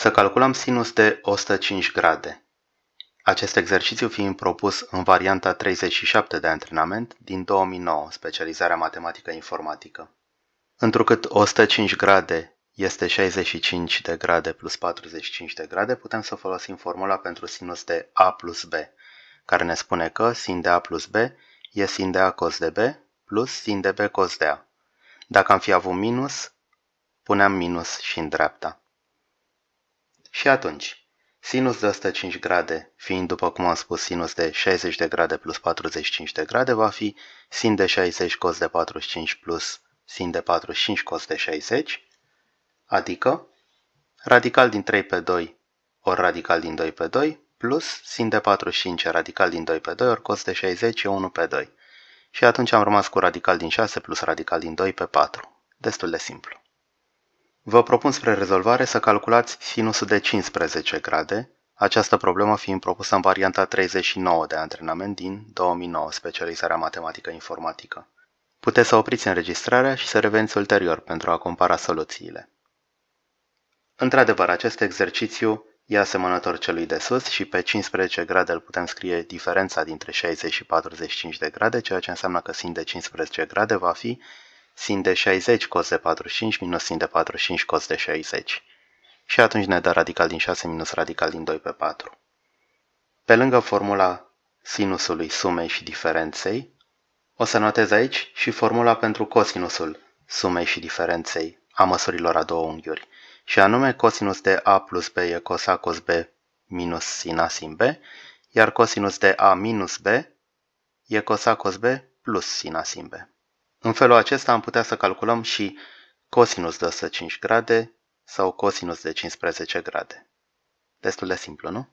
Să calculăm sinus de 105 grade. Acest exercițiu fiind propus în varianta 37 de antrenament din 2009, specializarea matematică informatică. Întrucât 105 grade este 65 de grade plus 45 de grade, putem să folosim formula pentru sinus de A plus B, care ne spune că sin de A plus B e sin de A cos de B plus sin de B cos de A. Dacă am fi avut minus, puneam minus și în dreapta. Și atunci, sinus de 105 grade, fiind după cum am spus sinus de 60 de grade plus 45 de grade, va fi sin de 60 cos de 45 plus sin de 45 cos de 60, adică radical din 3 pe 2 ori radical din 2 pe 2 plus sin de 45 radical din 2 pe 2 ori cos de 60 e 1 pe 2. Și atunci am rămas cu radical din 6 plus radical din 2 pe 4. Destul de simplu. Vă propun spre rezolvare să calculați sinusul de 15 grade, această problemă fiind propusă în varianta 39 de antrenament din 2009, specializarea matematică-informatică. Puteți să opriți înregistrarea și să reveniți ulterior pentru a compara soluțiile. Într-adevăr, acest exercițiu e asemănător celui de sus și pe 15 grade îl putem scrie diferența dintre 60 și 45 de grade, ceea ce înseamnă că sin de 15 grade va fi sin de 60 cos de 45 minus sin de 45 cos de 60. Și atunci ne dă radical din 6 minus radical din 2 pe 4. Pe lângă formula sinusului sumei și diferenței, o să notez aici și formula pentru cosinusul sumei și diferenței a măsurilor a două unghiuri, și anume cosinus de a plus b e cos a cos b minus sin a sin b, iar cosinus de a minus b e cos a cos b plus sin a sin b. În felul acesta am putea să calculăm și cosinus de 105 grade sau cosinus de 15 grade. Destul de simplu, nu?